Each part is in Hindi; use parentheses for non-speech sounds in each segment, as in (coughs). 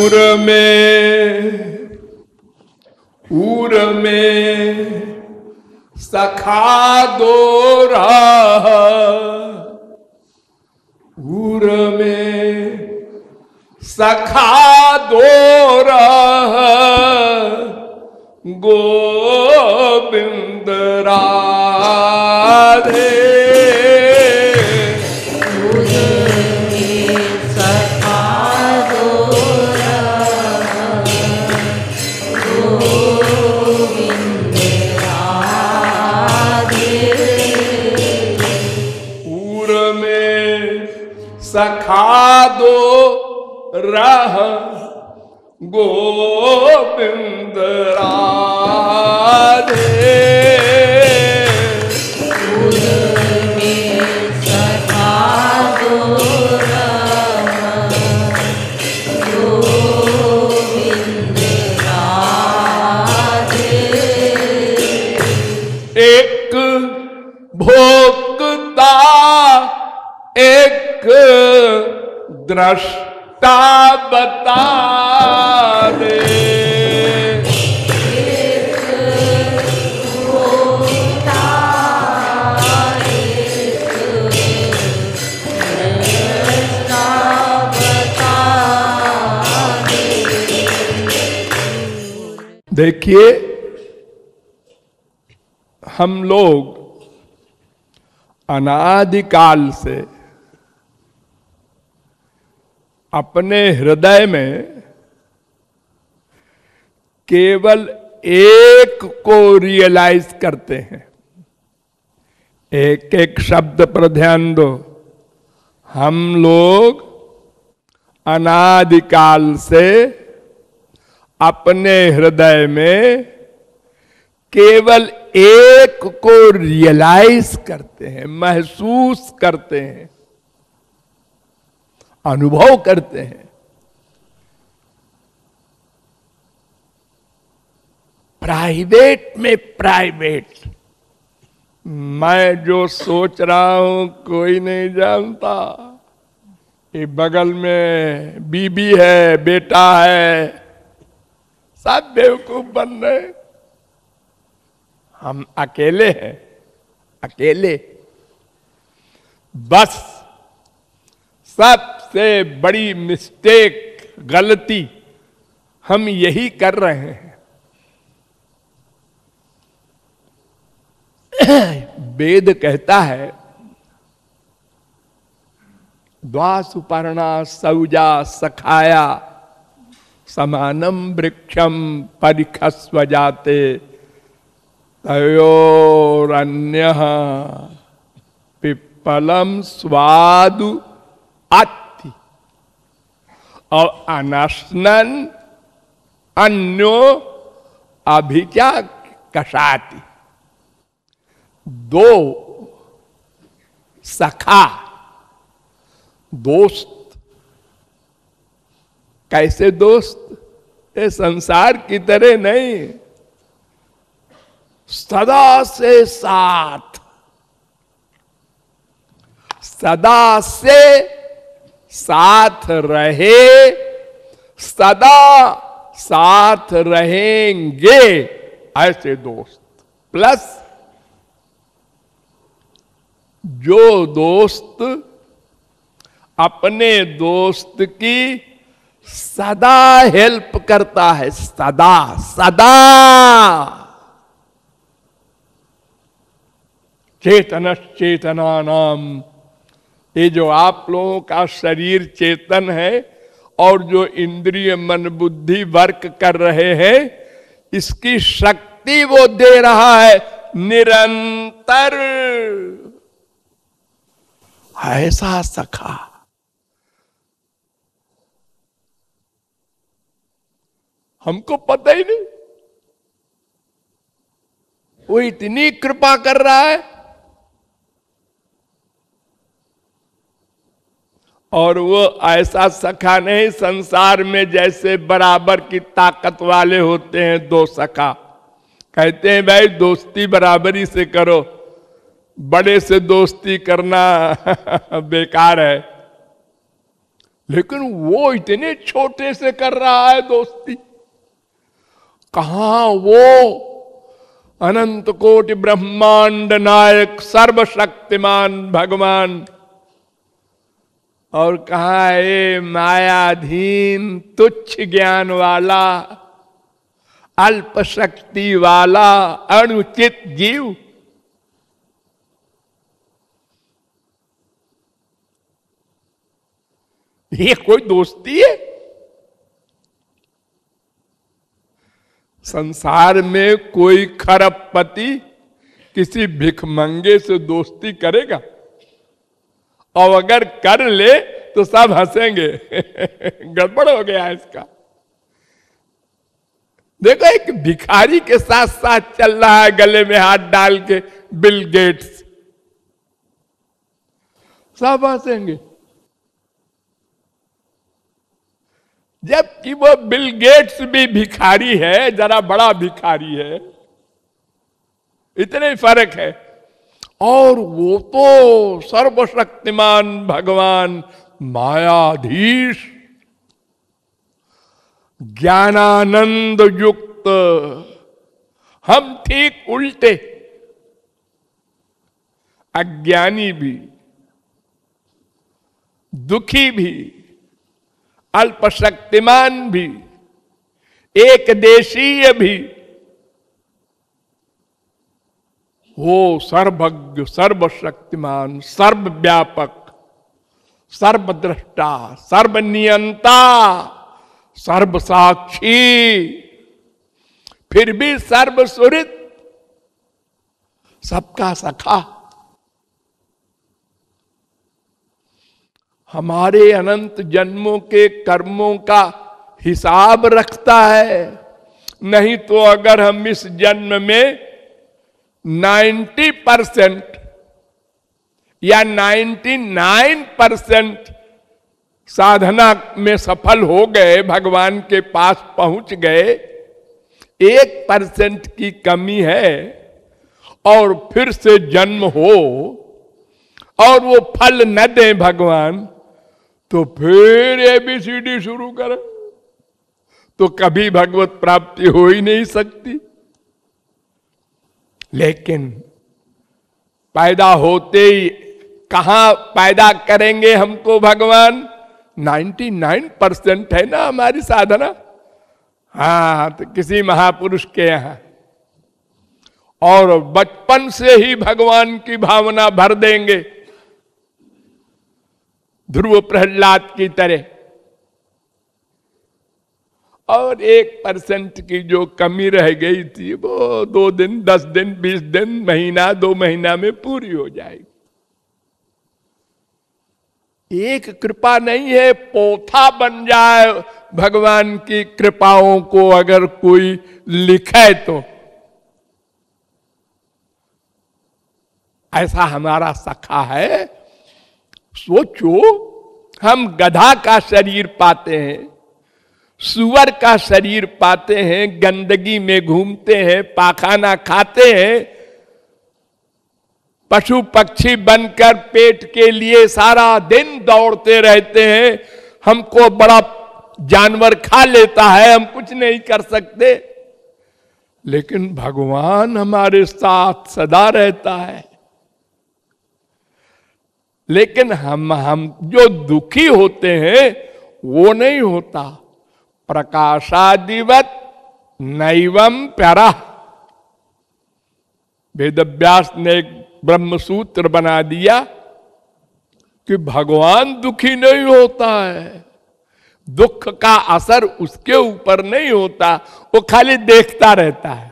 ऊर में ऊर में सखा दो ऊर में सखा दो गोविंद रा दो राह गोविंद राधे दृष्टा बता दे देखिए हम लोग अनादिकाल से अपने हृदय में केवल एक को रियलाइज करते हैं एक एक शब्द पर ध्यान दो हम लोग अनादिकाल से अपने हृदय में केवल एक को रियलाइज करते हैं महसूस करते हैं अनुभव करते हैं प्राइवेट में प्राइवेट मैं जो सोच रहा हूं कोई नहीं जानता ये बगल में बीबी है बेटा है सब बेवकूफ बन रहे हम अकेले हैं अकेले बस सबसे बड़ी मिस्टेक गलती हम यही कर रहे हैं (coughs) वेद कहता है द्वासुपर्णा सौजा सखाया समानम वृक्षम परिखस्व जाते तयोरन्य पिप्पलम स्वादु आती और अनस्नन अन्यो अभिज्ञा कषाति दो सखा दोस्त कैसे दोस्त ये संसार की तरह नहीं सदा से साथ सदा से साथ रहे सदा साथ रहेंगे ऐसे दोस्त प्लस जो दोस्त अपने दोस्त की सदा हेल्प करता है सदा सदा चेतन चेतना नाम ये जो आप लोगों का शरीर चेतन है और जो इंद्रिय मन बुद्धि वर्क कर रहे हैं इसकी शक्ति वो दे रहा है निरंतर ऐसा सखा हमको पता ही नहीं वो इतनी कृपा कर रहा है और वो ऐसा सखा नहीं संसार में जैसे बराबर की ताकत वाले होते हैं दो सखा कहते हैं भाई दोस्ती बराबरी से करो बड़े से दोस्ती करना (laughs) बेकार है लेकिन वो इतने छोटे से कर रहा है दोस्ती कहा वो अनंत कोटि ब्रह्मांड नायक सर्वशक्तिमान भगवान और कहा ए मायाधीन तुच्छ ज्ञान वाला अल्प शक्ति वाला अनुचित जीव ये कोई दोस्ती है संसार में कोई खरबपति किसी भिखमंगे से दोस्ती करेगा और अगर कर ले तो सब हंसेंगे (laughs) गड़बड़ हो गया इसका देखो एक भिखारी के साथ साथ चल रहा है गले में हाथ डाल के बिल गेट्स सब हंसेंगे जबकि वो बिल गेट्स भी भिखारी है जरा बड़ा भिखारी है इतने फर्क है और वो तो सर्वशक्तिमान भगवान मायाधीश ज्ञानानंद युक्त हम ठीक उल्टे अज्ञानी भी दुखी भी अल्पशक्तिमान भी एक देशीय भी हो सर्वज्ञ सर्वशक्तिमान सर्वव्यापक सर्वद्रष्टा सर्वनियंता सर्वसाक्षी फिर भी सर्वसुरित सबका सखा हमारे अनंत जन्मों के कर्मों का हिसाब रखता है नहीं तो अगर हम इस जन्म में 90 परसेंट या 99 परसेंट साधना में सफल हो गए भगवान के पास पहुंच गए एक परसेंट की कमी है और फिर से जन्म हो और वो फल न दे भगवान तो फिर एबीसीडी शुरू करें तो कभी भगवत प्राप्ति हो ही नहीं सकती लेकिन पैदा होते ही कहा पैदा करेंगे हमको भगवान 99 परसेंट है ना हमारी साधना हाँ तो किसी महापुरुष के यहां और बचपन से ही भगवान की भावना भर देंगे ध्रुव प्रहलाद की तरह और एक परसेंट की जो कमी रह गई थी वो दो दिन दस दिन बीस दिन महीना दो महीना में पूरी हो जाएगी एक कृपा नहीं है पोथा बन जाए भगवान की कृपाओं को अगर कोई लिखे तो ऐसा हमारा सखा है सोचो हम गधा का शरीर पाते हैं सुअर का शरीर पाते हैं गंदगी में घूमते हैं पाखाना खाते हैं पशु पक्षी बनकर पेट के लिए सारा दिन दौड़ते रहते हैं हमको बड़ा जानवर खा लेता है हम कुछ नहीं कर सकते लेकिन भगवान हमारे साथ सदा रहता है लेकिन हम हम जो दुखी होते हैं वो नहीं होता प्रकाशादिवत नैवम प्यारा वेद अभ्यास ने एक ब्रह्म सूत्र बना दिया कि भगवान दुखी नहीं होता है दुख का असर उसके ऊपर नहीं होता वो खाली देखता रहता है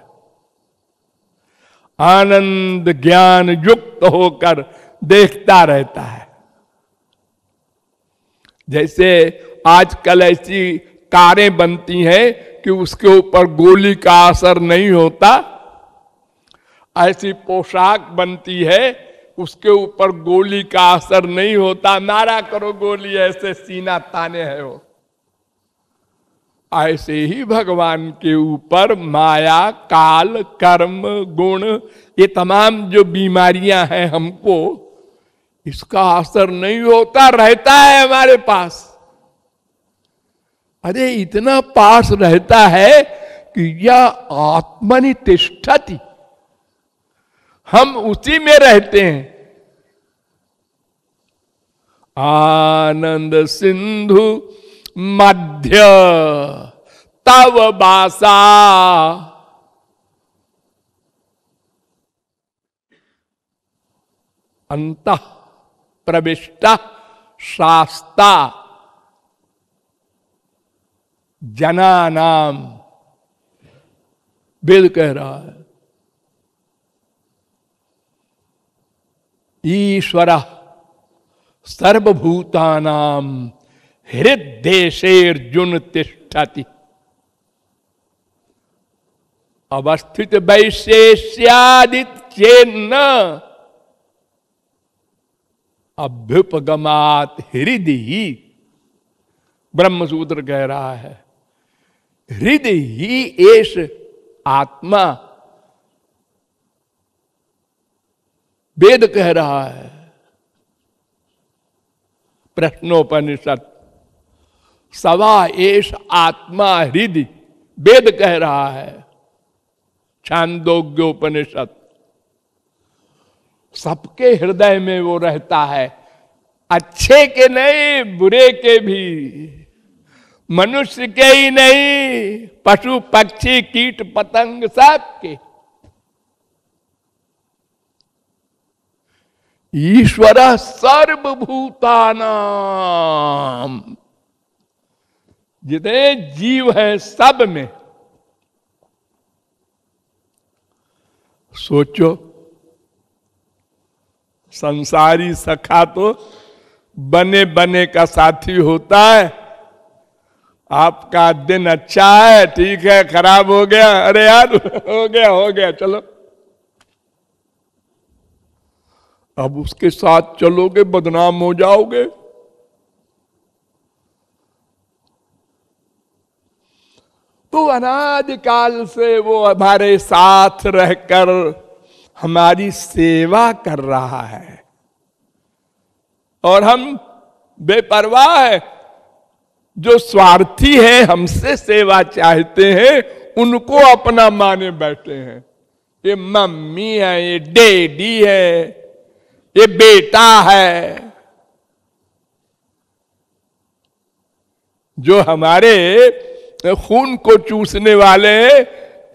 आनंद ज्ञान युक्त होकर देखता रहता है जैसे आजकल ऐसी कारें बनती हैं कि उसके ऊपर गोली का असर नहीं होता ऐसी पोशाक बनती है उसके ऊपर गोली का असर नहीं होता नारा करो गोली ऐसे सीना ताने है वो ऐसे ही भगवान के ऊपर माया काल कर्म गुण ये तमाम जो बीमारियां हैं हमको इसका असर नहीं होता रहता है हमारे पास अरे इतना पास रहता है कि यह आत्मनि तिष्ठति हम उसी में रहते हैं आनंद सिंधु मध्य तव बासा अंत प्रविष्टा शास्ता जना नाम वेद कह रहा है ईश्वर सर्वभूता नाम सर्वभूतानाम हृदयशेर्जुन तिष्ठति अवस्थित वैशेष्यादिचेन्न अभ्युपगमात हृदय ही ब्रह्मसूत्र कह रहा है हृदय ही एस आत्मा वेद कह रहा है प्रश्नोपनिषद सवा एश आत्मा हृदय वेद कह रहा है छांदोग्योपनिषद सबके हृदय में वो रहता है अच्छे के नहीं बुरे के भी मनुष्य के ही नहीं पशु पक्षी कीट पतंग सबके ईश्वर सर्वभूतानाम जितने जीव है सब में सोचो संसारी सखा तो बने बने का साथी होता है आपका दिन अच्छा है ठीक है खराब हो गया अरे यार हो गया हो गया चलो अब उसके साथ चलोगे बदनाम हो जाओगे तो अनादिकाल से वो हमारे साथ रहकर हमारी सेवा कर रहा है और हम बेपरवाह है जो स्वार्थी हैं हमसे सेवा चाहते हैं उनको अपना माने बैठे हैं ये मम्मी है ये डेडी है ये बेटा है जो हमारे खून को चूसने वाले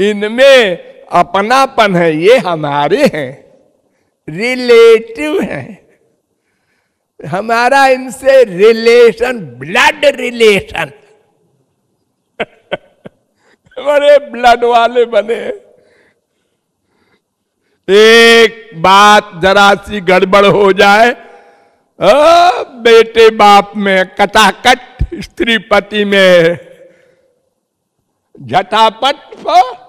इनमें अपनापन है ये हमारे हैं रिलेटिव हैं हमारा इनसे रिलेशन ब्लड रिलेशन बड़े (laughs) ब्लड वाले बने एक बात जरा सी गड़बड़ हो जाए ओ, बेटे बाप में कटाकट स्त्री पति में झटापट पर हाँ।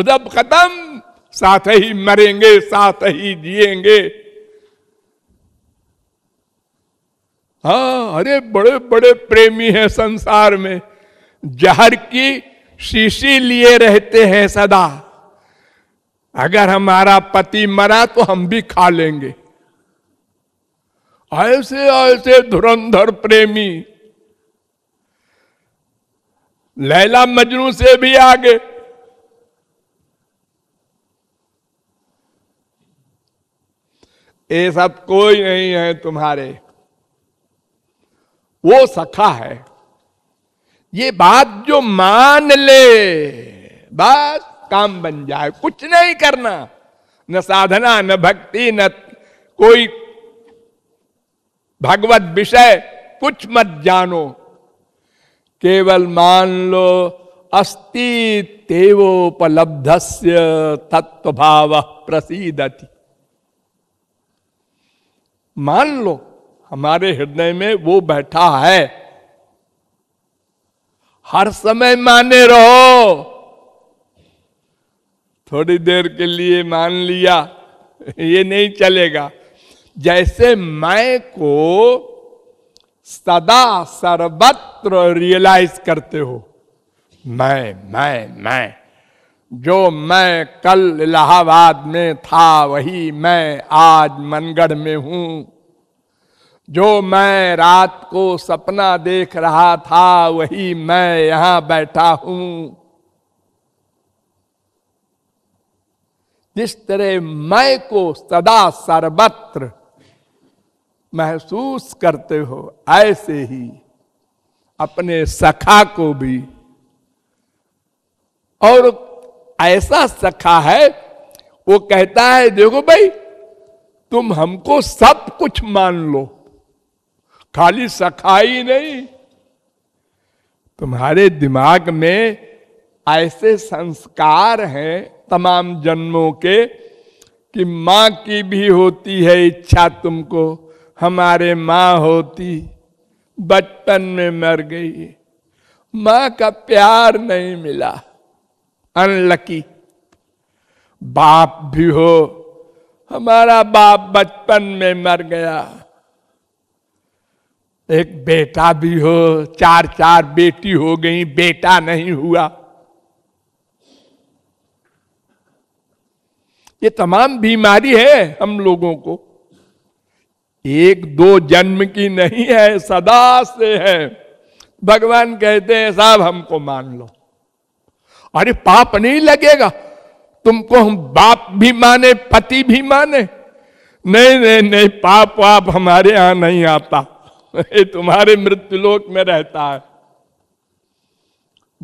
उदब खत्म साथ ही मरेंगे साथ ही जिएंगे हाँ अरे बड़े बड़े प्रेमी हैं संसार में जहर की शीशी लिए रहते हैं सदा अगर हमारा पति मरा तो हम भी खा लेंगे ऐसे ऐसे धुरंधर प्रेमी लैला मजनू से भी आगे ये सब कोई नहीं है तुम्हारे वो सखा है ये बात जो मान ले बस काम बन जाए कुछ नहीं करना न साधना न भक्ति न कोई भगवत विषय कुछ मत जानो केवल मान लो अस्ति तेवोपलब्ध तत्व भाव प्रसिदति मान लो हमारे हृदय में वो बैठा है हर समय माने रहो थोड़ी देर के लिए मान लिया ये नहीं चलेगा जैसे मैं को सदा सर्वत्र रियलाइज करते हो मैं मैं मैं जो मैं कल इलाहाबाद में था वही मैं आज मनगढ़ में हूं जो मैं रात को सपना देख रहा था वही मैं यहां बैठा हूं जिस तरह मैं को सदा सर्वत्र महसूस करते हो ऐसे ही अपने सखा को भी और ऐसा सखा है वो कहता है देखो भाई तुम हमको सब कुछ मान लो खाली सखाई नहीं तुम्हारे दिमाग में ऐसे संस्कार हैं तमाम जन्मों के कि माँ की भी होती है इच्छा तुमको हमारे माँ होती बचपन में मर गई माँ का प्यार नहीं मिला अनलकी बाप भी हो हमारा बाप बचपन में मर गया एक बेटा भी हो चार चार बेटी हो गई बेटा नहीं हुआ ये तमाम बीमारी है हम लोगों को एक दो जन्म की नहीं है सदा से है भगवान कहते हैं साहब हमको मान लो अरे पाप नहीं लगेगा तुमको हम बाप भी माने पति भी माने नहीं नहीं नहीं पाप वाप हमारे यहां नहीं आता ये तुम्हारे मृत्युलोक में रहता है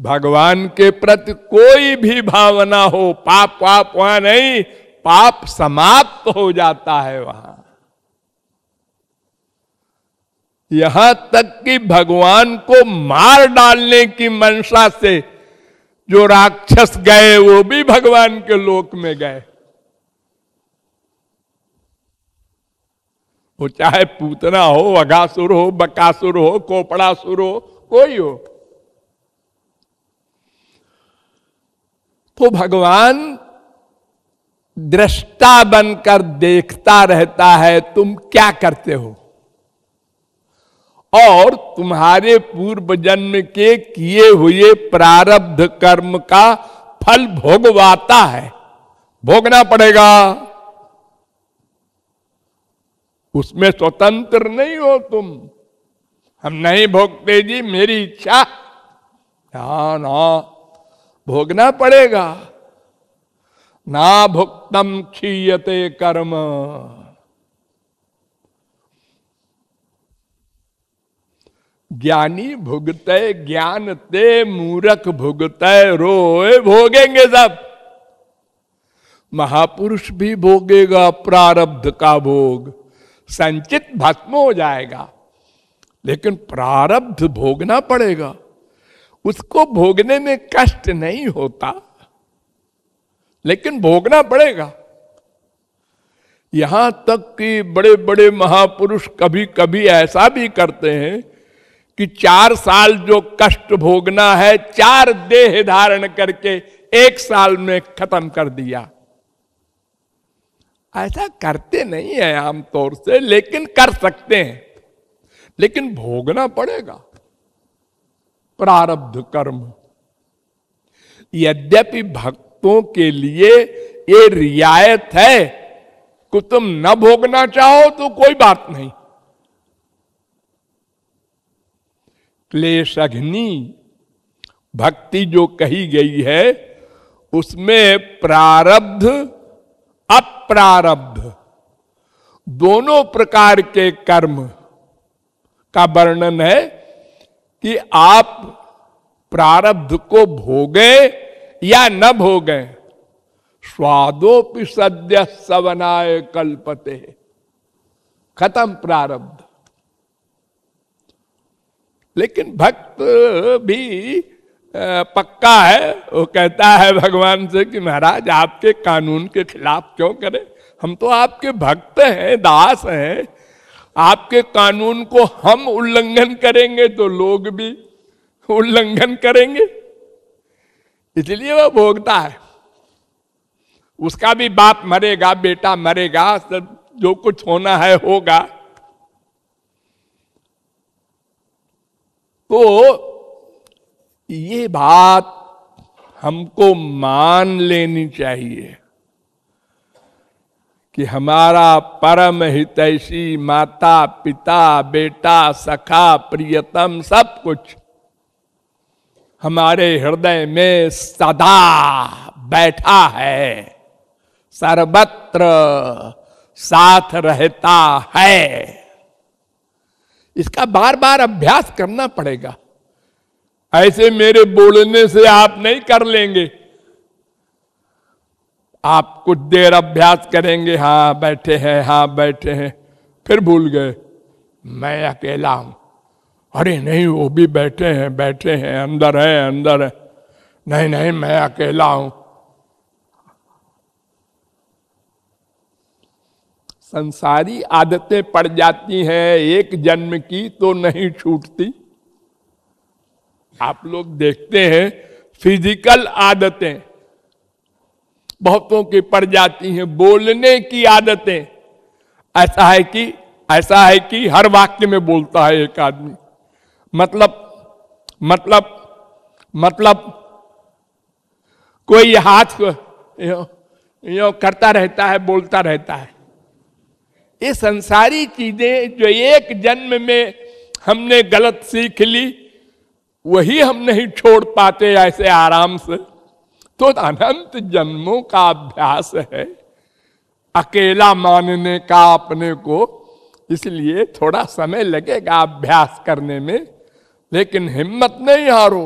भगवान के प्रति कोई भी भावना हो पाप वाप वहां नहीं पाप समाप्त हो जाता है वहां यहां तक कि भगवान को मार डालने की मंशा से जो राक्षस गए वो भी भगवान के लोक में गए वो चाहे पूतना हो अघासुर हो बकासुर हो कोपड़ासुर हो कोई हो तो भगवान दृष्टा बनकर देखता रहता है तुम क्या करते हो और तुम्हारे पूर्व जन्म के किए हुए प्रारब्ध कर्म का फल भोगवाता है भोगना पड़ेगा उसमें स्वतंत्र नहीं हो तुम हम नहीं भोगते जी मेरी इच्छा ना ना भोगना पड़ेगा ना भुक्तम क्षीयते कर्म ज्ञानी भुगते ज्ञान ते मूरख भुगते रोए भोगेंगे सब महापुरुष भी भोगेगा प्रारब्ध का भोग संचित भस्म हो जाएगा लेकिन प्रारब्ध भोगना पड़ेगा उसको भोगने में कष्ट नहीं होता लेकिन भोगना पड़ेगा यहां तक कि बड़े बड़े महापुरुष कभी कभी ऐसा भी करते हैं कि चार साल जो कष्ट भोगना है चार देह धारण करके एक साल में खत्म कर दिया ऐसा करते नहीं है आमतौर से लेकिन कर सकते हैं लेकिन भोगना पड़ेगा प्रारब्ध कर्म यद्यपि भक्तों के लिए ये रियायत है कि तुम न भोगना चाहो तो कोई बात नहीं क्लेश अग्नि भक्ति जो कही गई है उसमें प्रारब्ध अप्रारब्ध दोनों प्रकार के कर्म का वर्णन है कि आप प्रारब्ध को भोगे या न भोगे स्वादोपि सद्य सवनाय कल्पते खत्म प्रारब्ध लेकिन भक्त भी पक्का है वो कहता है भगवान से कि महाराज आपके कानून के खिलाफ क्यों करें हम तो आपके भक्त हैं दास हैं आपके कानून को हम उल्लंघन करेंगे तो लोग भी उल्लंघन करेंगे इसलिए वह भोगता है उसका भी बाप मरेगा बेटा मरेगा सब जो कुछ होना है होगा तो ये बात हमको मान लेनी चाहिए कि हमारा परम हितैषी माता पिता बेटा सखा प्रियतम सब कुछ हमारे हृदय में सदा बैठा है सर्वत्र साथ रहता है इसका बार बार अभ्यास करना पड़ेगा ऐसे मेरे बोलने से आप नहीं कर लेंगे आप कुछ देर अभ्यास करेंगे हाँ बैठे हैं हाँ बैठे हैं फिर भूल गए मैं अकेला हूं अरे नहीं वो भी बैठे हैं बैठे हैं अंदर है अंदर है नहीं नहीं मैं अकेला हूं संसारी आदतें पड़ जाती हैं एक जन्म की तो नहीं छूटती आप लोग देखते हैं फिजिकल आदतें बहुतों की पड़ जाती हैं बोलने की आदतें ऐसा है कि ऐसा है कि हर वाक्य में बोलता है एक आदमी मतलब मतलब मतलब कोई हाथ यो, यो करता रहता है बोलता रहता है ये संसारी चीजें जो एक जन्म में हमने गलत सीख ली वही हम नहीं छोड़ पाते ऐसे आराम से तो अनंत जन्मों का अभ्यास है अकेला मानने का अपने को इसलिए थोड़ा समय लगेगा अभ्यास करने में लेकिन हिम्मत नहीं हारो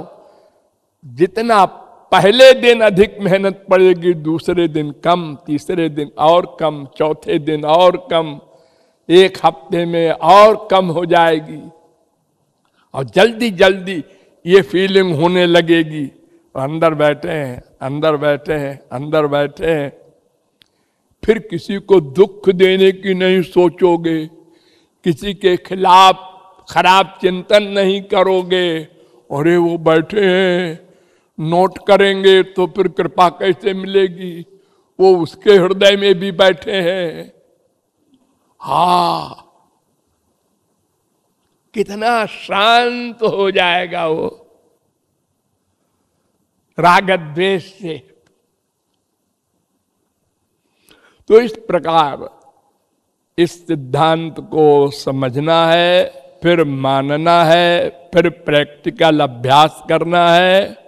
जितना पहले दिन अधिक मेहनत पड़ेगी दूसरे दिन कम तीसरे दिन और कम चौथे दिन और कम एक हफ्ते में और कम हो जाएगी और जल्दी जल्दी ये फीलिंग होने लगेगी अंदर बैठे हैं अंदर बैठे हैं अंदर बैठे हैं फिर किसी को दुख देने की नहीं सोचोगे किसी के खिलाफ खराब चिंतन नहीं करोगे अरे वो बैठे हैं नोट करेंगे तो फिर कृपा कैसे मिलेगी वो उसके हृदय में भी बैठे हैं हा कितना शांत हो जाएगा वो राग द्वेष से तो इस प्रकार इस सिद्धांत को समझना है फिर मानना है फिर प्रैक्टिकल अभ्यास करना है